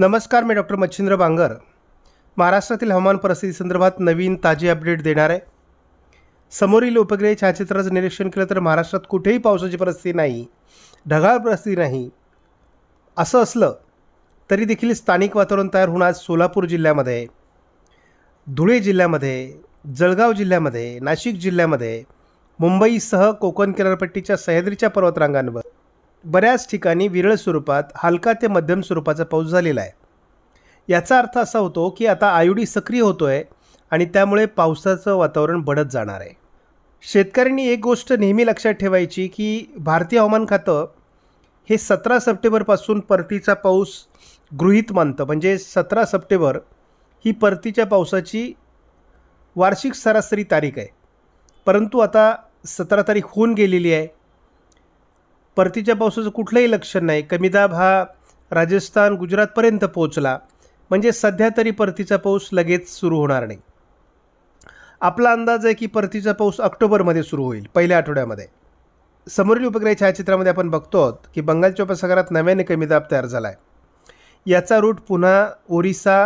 नमस्कार मी डॉक्टर मच्छिंद्र बांगर महाराष्ट्रातील हवामान परिस्थितीसंदर्भात नवीन ताजी अपडेट देणार आहे समोरील उपग्रह छायाचित्राचं निरीक्षण केलं तर महाराष्ट्रात कुठेही पावसाची परिस्थिती नाही ढगाळ परिस्थिती नाही असं असलं तरी देखील स्थानिक वातावरण तयार होणार सोलापूर जिल्ह्यामध्ये धुळे जिल्ह्यामध्ये जळगाव जिल्ह्यामध्ये नाशिक जिल्ह्यामध्ये मुंबईसह कोकण किनारपट्टीच्या सह्याद्रीच्या पर्वतरांगांवर बऱ्याच ठिकाणी विरळ स्वरूपात हलका ते मध्यम स्वरूपाचा पाऊस झालेला आहे याचा अर्थ असा होतो की आता आयुडी सक्रिय होतो आहे आणि त्यामुळे पावसाचं वातावरण बढत जाणार आहे शेतकऱ्यांनी एक गोष्ट नेहमी लक्षात ठेवायची की भारतीय हवामान खातं हे सतरा सप्टेंबरपासून परतीचा पाऊस गृहीत मानतं म्हणजे सतरा सप्टेंबर ही परतीच्या पावसाची वार्षिक सरासरी तारीख आहे परंतु आता सतरा तारीख होऊन गेलेली आहे परतीच्या पावसाचं कुठलंही लक्षण नाही कमी हा राजस्थान गुजरातपर्यंत पोहोचला म्हणजे सध्या तरी परतीचा पाऊस लगेच सुरू होणार नाही आपला अंदाज आहे की परतीचा पाऊस ऑक्टोबरमध्ये सुरू होईल पहिल्या आठवड्यामध्ये समोरील उपग्रह छायाचित्रामध्ये आपण बघतो आहोत की बंगालच्या उपसागरात नव्याने कमी दाब तयार झाला आहे याचा रूट पुन्हा ओरिसा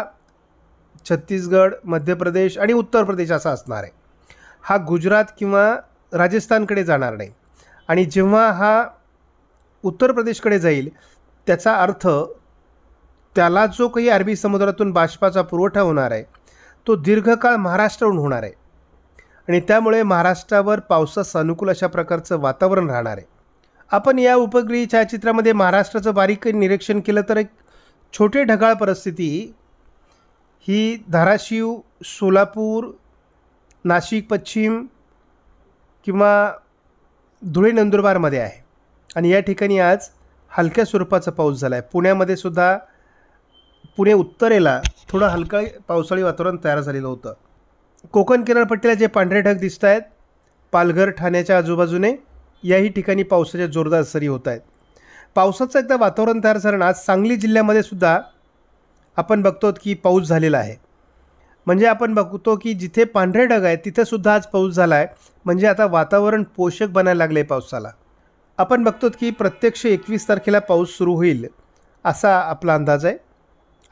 छत्तीसगड मध्य प्रदेश आणि उत्तर प्रदेश असा असणार आहे हा गुजरात किंवा राजस्थानकडे जाणार नाही आणि जेव्हा हा उत्तर प्रदेशकडे जाईल त्याचा अर्थ त्याला जो काही अरबी समुद्रातून बाष्पाचा पुरवठा होणार आहे तो दीर्घकाळ महाराष्ट्राहून होणार आहे आणि त्यामुळे महाराष्ट्रावर पावसास अनुकूल अशा प्रकारचं वातावरण राहणार आहे आपण या उपग्रही छायाचित्रामध्ये महाराष्ट्राचं बारीक निरीक्षण केलं तर एक छोटे ढगाळ परिस्थिती ही धाराशिव सोलापूर नाशिक पश्चिम किंवा धुळे नंदुरबारमध्ये आहे आणि या ठिकाणी आज हलक्या स्वरूपाचा पाऊस झाला आहे पुण्यामध्ये सुद्धा पुणे उत्तरेला थोडं हलकं पावसाळी वातावरण तयार झालेलं होतं कोकण किनारपट्टीला जे पांढरे ढग दिसत आहेत पालघर ठाण्याच्या आजूबाजूने याही ठिकाणी पावसाच्या जोरदार सरी होत आहेत पावसाचं एकदा वातावरण तयार झालं आज सांगली जिल्ह्यामध्ये सुद्धा आपण बघतो की पाऊस झालेला आहे म्हणजे आपण बघतो की जिथे पांढरे ढग आहे तिथेसुद्धा आज पाऊस झाला आहे म्हणजे आता वातावरण पोषक बनायला लागले आहे पावसाला आपण बघतो की प्रत्यक्ष एकवीस तारखेला पाऊस सुरू होईल असा आपला अंदाज आहे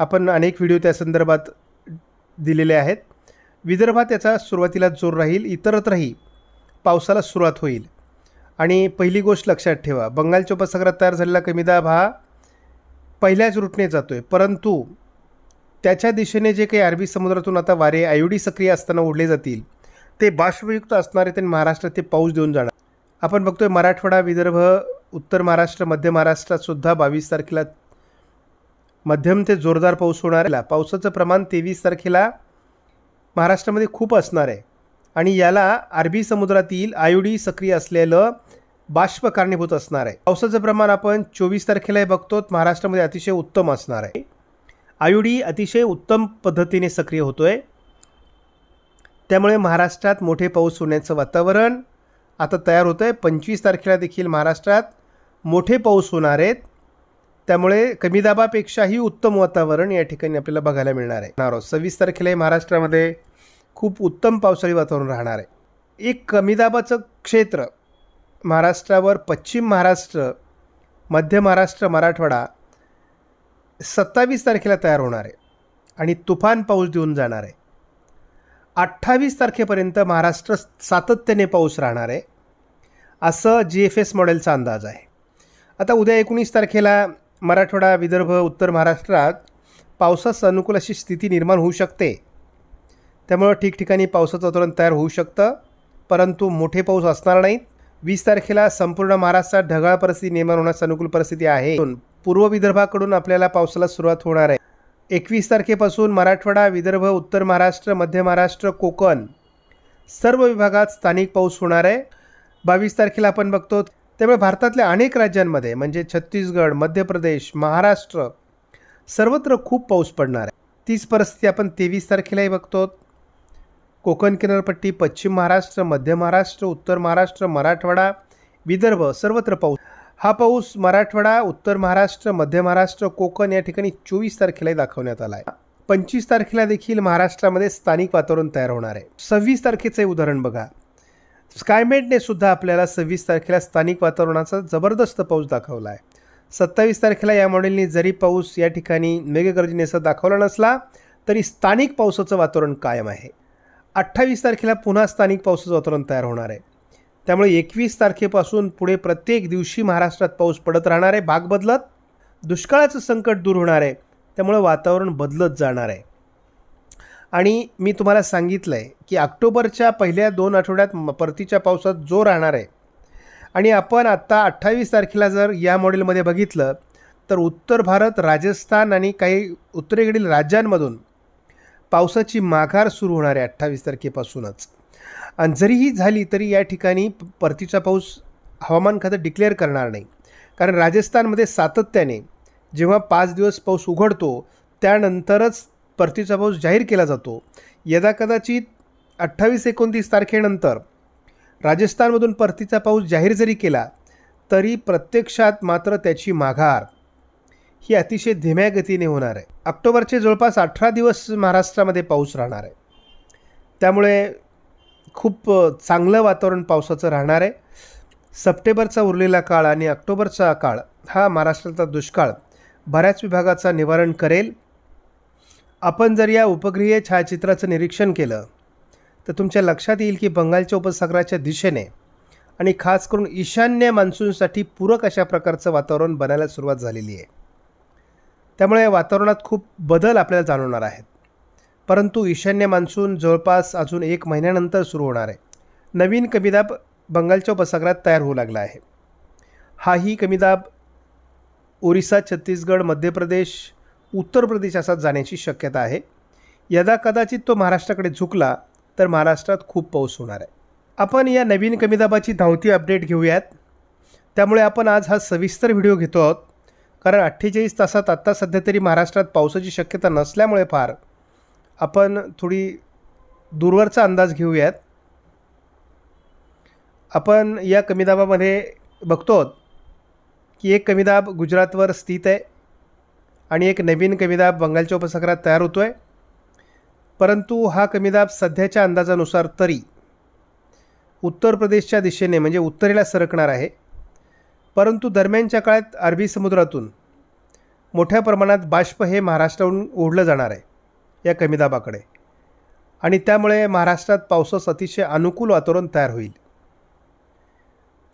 आपण अनेक व्हिडिओ त्या संदर्भात दिलेले आहेत विदर्भात याचा सुरुवातीला जोर राहील इतरत्रही पावसाला सुरुवात होईल आणि पहिली गोष्ट लक्षात ठेवा बंगालच्या उपसागरात तयार झालेला कमी दाब हा पहिल्याच रूटने जातो आहे परंतु त्याच्या दिशेने जे काही अरबी समुद्रातून आता वारे आयओडी सक्रिय असताना ओढले जातील ते बाष्पयुक्त असणारे ते महाराष्ट्रात ते पाऊस देऊन जाणार आपण बघतोय मराठवाडा विदर्भ उत्तर महाराष्ट्र मध्य महाराष्ट्रातसुद्धा बावीस तारखेला मध्यम ते जोरदार पाऊस होणार आहे पावसाचं प्रमाण तेवीस तारखेला महाराष्ट्रामध्ये खूप असणार आहे आणि याला अरबी समुद्रातील आयोडी सक्रिय असलेलं बाष्प कारणीभूत असणार आहे पावसाचं प्रमाण आपण चोवीस तारखेलाही बघतो महाराष्ट्रामध्ये अतिशय उत्तम असणार आहे आयोडी अतिशय उत्तम पद्धतीने सक्रिय होतोय त्यामुळे महाराष्ट्रात मोठे पाऊस होण्याचं वातावरण आता तयार होतं आहे पंचवीस तारखेला देखील महाराष्ट्रात मोठे पाऊस होणार आहेत त्यामुळे कमी दाबापेक्षाही उत्तम वातावरण या ठिकाणी आपल्याला बघायला मिळणार आहे नारो सव्वीस तारखेलाही महाराष्ट्रामध्ये खूप उत्तम पावसाळी वातावरण राहणार आहे एक कमी दाबाचं क्षेत्र महाराष्ट्रावर पश्चिम महाराष्ट्र मध्य महाराष्ट्र मराठवाडा सत्तावीस तारखेला तयार होणार आहे आणि तुफान पाऊस देऊन जाणार आहे अठ्ठावीस तारखेपर्यंत महाराष्ट्र सातत्याने पाऊस राहणार आहे असं जी एफ एस मॉडेलचा अंदाज आहे आता उद्या एकोणीस तारखेला मराठवाडा विदर्भ उत्तर महाराष्ट्रात पावसास अनुकूल अशी स्थिती निर्माण होऊ शकते त्यामुळं ठिकठिकाणी पावसाचं वातावरण तयार होऊ शकतं परंतु मोठे पाऊस असणार नाहीत वीस तारखेला संपूर्ण महाराष्ट्रात ढगाळ परिस्थिती निर्माण होण्यास अनुकूल परिस्थिती आहे पूर्व विदर्भाकडून आपल्याला पावसाला सुरुवात होणार आहे एकवीस तारखेपासून मराठवाडा विदर्भ उत्तर महाराष्ट्र मध्य महाराष्ट्र कोकण सर्व विभागात स्थानिक पाऊस होणार आहे बावीस तारखेला आपण बघतो त्यामुळे भारतातल्या अनेक राज्यांमध्ये म्हणजे छत्तीसगड मध्य प्रदेश महाराष्ट्र सर्वत्र खूप पाऊस पडणार आहे तीच परिस्थिती आपण तेवीस तारखेलाही बघतो कोकण किनारपट्टी पश्चिम महाराष्ट्र मध्य महाराष्ट्र उत्तर महाराष्ट्र मराठवाडा विदर्भ सर्वत्र पाऊस हा पाऊस मराठवाडा उत्तर महाराष्ट्र मध्य महाराष्ट्र कोकण या ठिकाणी चोवीस तारखेलाही दाखवण्यात आला आहे पंचवीस तारखेला देखील महाराष्ट्रामध्ये स्थानिक वातावरण तयार होणार आहे सव्वीस तारखेचं उदाहरण बघा स्कायमेटने सुद्धा आपल्याला सव्वीस तारखेला स्थानिक वातावरणाचा जबरदस्त पाऊस दाखवला आहे सत्तावीस तारखेला या मॉडेलने जरी पाऊस या ठिकाणी मेघगर्जनेसह दाखवला नसला तरी स्थानिक पावसाचं वातावरण कायम आहे अठ्ठावीस तारखेला पुन्हा स्थानिक पावसाचं वातावरण तयार होणार आहे त्यामुळे एकवीस तारखेपासून पुढे प्रत्येक दिवशी महाराष्ट्रात पाऊस पडत राहणार आहे भाग बदलत दुष्काळाचं संकट दूर होणार आहे त्यामुळे वातावरण बदलत जाणार आहे आणि मी तुम्हाला सांगितलं आहे की ऑक्टोबरच्या पहिल्या दोन आठवड्यात परतीच्या पावसात जोर राहणार आहे आणि आपण आत्ता अठ्ठावीस तारखेला जर या मॉडेलमध्ये बघितलं तर उत्तर भारत राजस्थान आणि काही उत्तरेकडील राज्यांमधून पावसाची माघार सुरू होणार आहे अठ्ठावीस तारखेपासूनच आणि जरीही झाली तरी या ठिकाणी परतीचा पाऊस हवामान खातं डिक्लेअर करणार नाही कारण राजस्थानमध्ये सातत्याने जेव्हा पाच दिवस पाऊस उघडतो त्यानंतरच परतीचा पाऊस जाहीर केला जातो यदाकदाचित अठ्ठावीस एकोणतीस तारखेनंतर राजस्थानमधून परतीचा पाऊस जाहीर जरी केला तरी प्रत्यक्षात मात्र त्याची माघार ही अतिशय धीम्या गतीने होणार आहे ऑक्टोबरचे जवळपास अठरा दिवस महाराष्ट्रामध्ये पाऊस राहणार आहे त्यामुळे खूप चांगलं वातावरण पावसाचं राहणार आहे सप्टेंबरचा उरलेला काळ आणि ऑक्टोबरचा काळ हा महाराष्ट्राचा दुष्काळ बऱ्याच विभागाचा निवारण करेल आपण जर या उपग्रहीय छायाचित्राचं निरीक्षण केलं तर तुमच्या लक्षात येईल की बंगालच्या उपसागराच्या दिशेने आणि खास करून ईशान्य मान्सूनसाठी पूरक अशा प्रकारचं वातावरण बनायला सुरुवात झालेली आहे त्यामुळे या वातावरणात खूप बदल आपल्याला जाणवणार आहेत परंतु ईशान्य मान्सून जवळपास अजून एक महिन्यानंतर सुरू होणार आहे नवीन कमीदाब बंगालच्या उपसागरात तयार होऊ लागला आहे हाही कमीदाब ओरिसा छत्तीसगड मध्य प्रदेश उत्तर प्रदेश असा जाण्याची शक्यता आहे यदा कदाचित तो महाराष्ट्राकडे झुकला तर महाराष्ट्रात खूप पाऊस होणार आहे आपण या नवीन कमीदाबाची धावती अपडेट घेऊयात त्यामुळे आपण आज हा सविस्तर व्हिडिओ घेतो आहोत कारण अठ्ठेचाळीस तासात आत्ता सध्या तरी महाराष्ट्रात पावसाची शक्यता नसल्यामुळे फार आपण थोडी दूरवरचा अंदाज घेऊयात आपण या कमीदाबामध्ये बघतो की एक कमीदाब गुजरातवर स्थित आहे आणि एक नवीन कमीदाब बंगालच्या उपसागरात तयार होतो आहे परंतु हा कमीदाब सध्याच्या अंदाजानुसार तरी उत्तर प्रदेशच्या दिशेने म्हणजे उत्तरेला सरकणार आहे परंतु दरम्यानच्या काळात अरबी समुद्रातून मोठ्या प्रमाणात बाष्प हे महाराष्ट्राहून ओढलं जाणार आहे या कमीदाबाकडे आणि त्यामुळे महाराष्ट्रात पावसास अतिशय अनुकूल वातावरण तयार होईल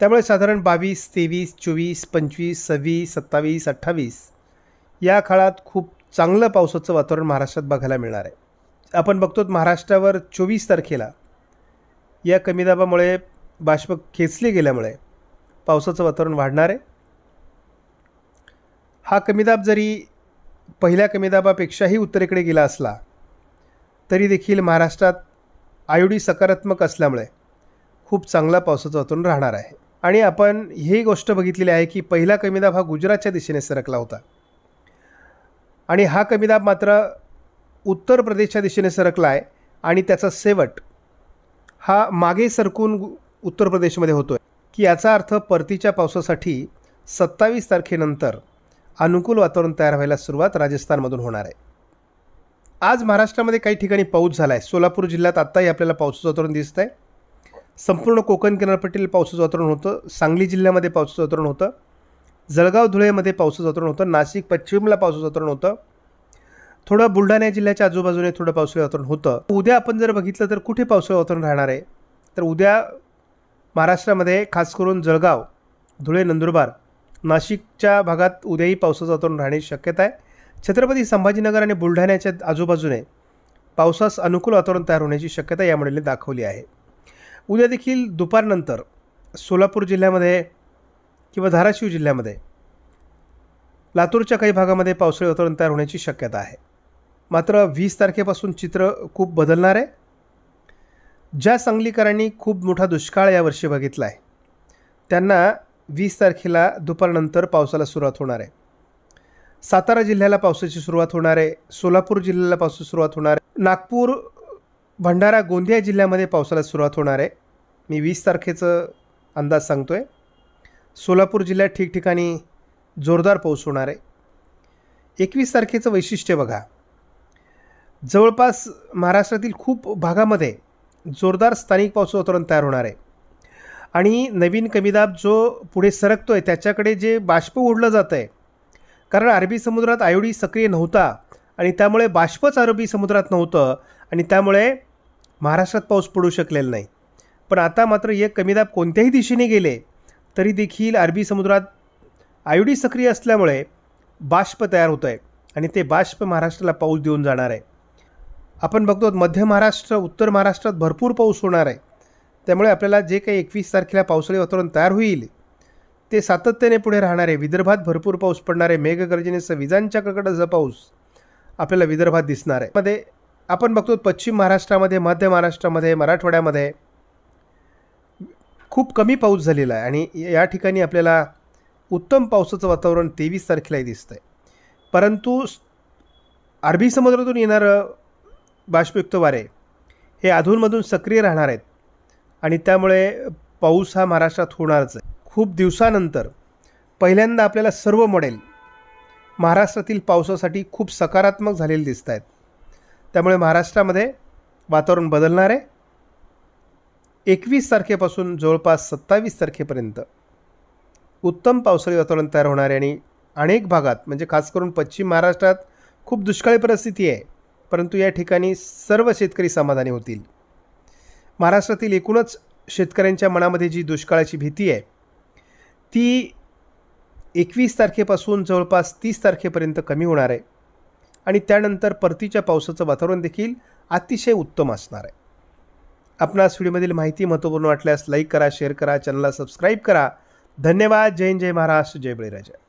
त्यामुळे साधारण बावीस तेवीस चोवीस पंचवीस सव्वीस सत्तावीस अठ्ठावीस या काळात खूप चांगलं पावसाचं वातावरण महाराष्ट्रात बघायला मिळणार आहे आपण बघतो महाराष्ट्रावर चोवीस तारखेला या कमी दाबामुळे बाष्प खेचले गेल्यामुळे पावसाचं वातावरण वाढणार आहे हा कमीदाब जरी पहिल्या कमीदाबापेक्षाही उत्तरेकडे गेला असला तरी देखील महाराष्ट्रात आयोडी सकारात्मक असल्यामुळे खूप चांगला पावसाचं वातावरण राहणार आहे आणि आपण ही गोष्ट बघितलेली आहे की पहिला कमीदाब हा गुजरातच्या दिशेने सरकला होता आणि हा कमीदाब मात्र उत्तर प्रदेशच्या दिशेने सरकला आहे आणि त्याचा सेवट हा मागे सरकून उत्तर प्रदेशमध्ये होतो आहे की याचा अर्थ परतीच्या पावसासाठी सत्तावीस तारखेनंतर अनुकूल वातावरण तयार व्हायला सुरुवात राजस्थानमधून होणार आहे आज महाराष्ट्रामध्ये काही ठिकाणी पाऊस झाला आहे सोलापूर जिल्ह्यात आत्ताही आपल्याला पावसाचं वातावरण दिसतं आहे संपूर्ण कोकण किनारपट्टीला पावसाचं वातावरण होतं सांगली जिल्ह्यामध्ये पावसाचं वातावरण होतं जळगाव धुळेमध्ये पावसाचं वातावरण होतं नाशिक पश्चिमला पावसाचं वातावरण होतं थोडं बुलढाणा जिल्ह्याच्या आजूबाजूने थोडं पावसाळी वातावरण होतं उद्या आपण जर बघितलं तर कुठे पावसाळी वातावरण राहणार आहे तर उद्या महाराष्ट्रामध्ये खास करून जळगाव धुळे नंदुरबार नाशिकच्या भागात उद्याही पावसाचं वातावरण राहण्याची शक्यता आहे छत्रपती संभाजीनगर आणि बुलढाण्याच्या आजूबाजूने पावसास अनुकूल वातावरण तयार होण्याची शक्यता या दाखवली आहे उद्या देखील दुपारनंतर सोलापूर जिल्ह्यामध्ये किंवा धाराशिव जिल्ह्यामध्ये लातूरच्या काही भागामध्ये पावसाळी वातावरण तयार होण्याची शक्यता आहे मात्र वीस तारखेपासून चित्र खूप बदलणार आहे ज्या सांगलीकरांनी खूप मोठा दुष्काळ यावर्षी बघितला आहे त्यांना वीस तारखेला दुपारनंतर पावसाला सुरुवात होणार आहे सातारा जिल्ह्याला पावसाची सुरुवात होणार आहे सोलापूर जिल्ह्याला पावसाची सुरुवात होणार आहे नागपूर भंडारा गोंदिया जिल्ह्यामध्ये पावसाला सुरुवात होणार आहे मी वीस तारखेचं अंदाज सांगतो आहे सोलापूर जिल्ह्यात ठिकठिकाणी जोरदार पाऊस होणार आहे एकवीस तारखेचं वैशिष्ट्य बघा जवळपास महाराष्ट्रातील खूप भागामध्ये जोरदार स्थानिक पाऊस वातावरण तयार होणार आहे आणि नवीन कमीदाब जो पुढे सरकतो आहे त्याच्याकडे जे बाष्प ओढलं जातं आहे कारण अरबी समुद्रात आयोडी सक्रिय नव्हता आणि त्यामुळे बाष्पच अरबी समुद्रात नव्हतं आणि त्यामुळे महाराष्ट्रात पाऊस पडू शकलेला नाही पण आता मात्र एक कमीदाब कोणत्याही दिशेने गेले तरी देखील अरबी समुद्रात आयोडी सक्रिय असल्यामुळे बाष्प तयार होतं आहे आणि ते बाष्प महाराष्ट्राला पाऊस देऊन जाणार आहे आपण बघतो मध्य महाराष्ट्र उत्तर महाराष्ट्रात भरपूर पाऊस होणार आहे त्यामुळे आपल्याला जे काही एकवीस तारखेला पावसाळी वातावरण तयार होईल ते सातत्याने पुढे राहणार आहे विदर्भात भरपूर पाऊस पडणार आहे मेघगर्जनेसह विजांच्या कडकडाचा पाऊस आपल्याला विदर्भात दिसणार आहे मध्ये आपण बघतो पश्चिम महाराष्ट्रामध्ये मध्य महाराष्ट्रामध्ये मराठवाड्यामध्ये खूप कमी पाऊस झालेला आहे आणि या ठिकाणी आपल्याला उत्तम पावसाचं वातावरण तेवीस तारखेलाही दिसतं आहे परंतु अरबी समुद्रातून येणारं बाष्पयुक्त वारे हे अधूनमधून सक्रिय राहणार आहेत आणि त्यामुळे पाऊस हा महाराष्ट्रात होणारच आहे खूप दिवसानंतर पहिल्यांदा आपल्याला सर्व मॉडेल महाराष्ट्रातील पावसासाठी खूप सकारात्मक झालेले दिसत आहेत त्यामुळे महाराष्ट्रामध्ये वातावरण बदलणार आहे एकवीस तारखेपासून जवळपास सत्तावीस तारखेपर्यंत उत्तम पावसाळी वातावरण तयार होणार आहे आणि अनेक भागात म्हणजे खास करून पश्चिम महाराष्ट्रात खूप दुष्काळी परिस्थिती आहे परंतु या ठिकाणी सर्व शेतकरी समाधानी होतील महाराष्ट्रातील एकूणच शेतकऱ्यांच्या मनामध्ये जी दुष्काळाची भीती आहे ती एकवीस तारखेपासून जवळपास तीस तारखेपर्यंत कमी होणार आहे आणि त्यानंतर परतीच्या पावसाचं वातावरण देखील अतिशय उत्तम असणार आहे आपणास व्हिडिओमधील माहिती महत्त्वपूर्ण वाटल्यास लाईक करा शेअर करा चॅनलला सबस्क्राईब करा धन्यवाद जय जय महाराष्ट्र जय बळीराजा